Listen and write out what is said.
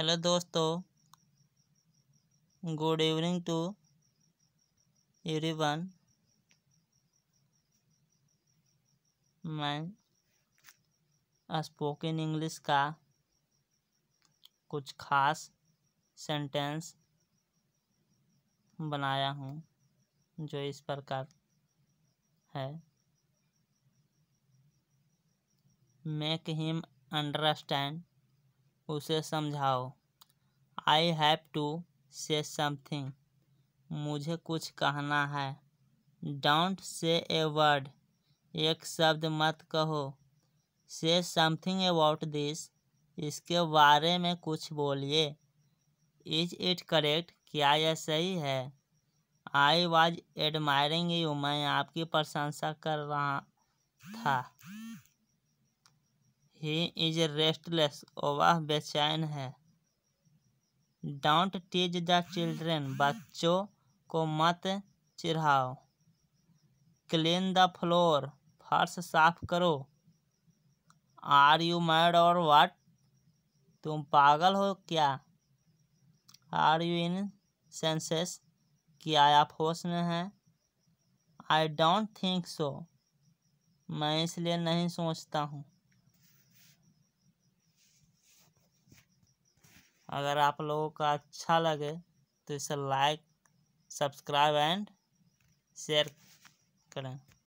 hello दोस्तों good evening to everyone मैं spoken English का कुछ खास सेंटेंस बनाया हूँ जो इस प्रकार है मेक हिम अंडरस्टैंड उसे समझाओ I have to say something मुझे कुछ कहना है डोंट से ए वर्ड एक शब्द मत कहो से समथिंग अबाउट दिस इसके बारे में कुछ बोलिए इज इट करेक्ट क्या यह सही है आई वॉज एडमायरिंग यू मैं आपकी प्रशंसा कर रहा था ही इज रेस्टलेस वह बेचैन है डोंट टीज द चिल्ड्रेन बच्चों को मत चिढ़ाओ क्लीन द फ्लोर फर्श साफ करो आर यू मैड और वाट तुम पागल हो क्या आर यू इन सेंसेस क्या आप होश में हैं आई डोंट थिंक सो मैं इसलिए नहीं सोचता हूँ अगर आप लोगों का अच्छा लगे तो इसे लाइक सब्सक्राइब एंड शेयर करें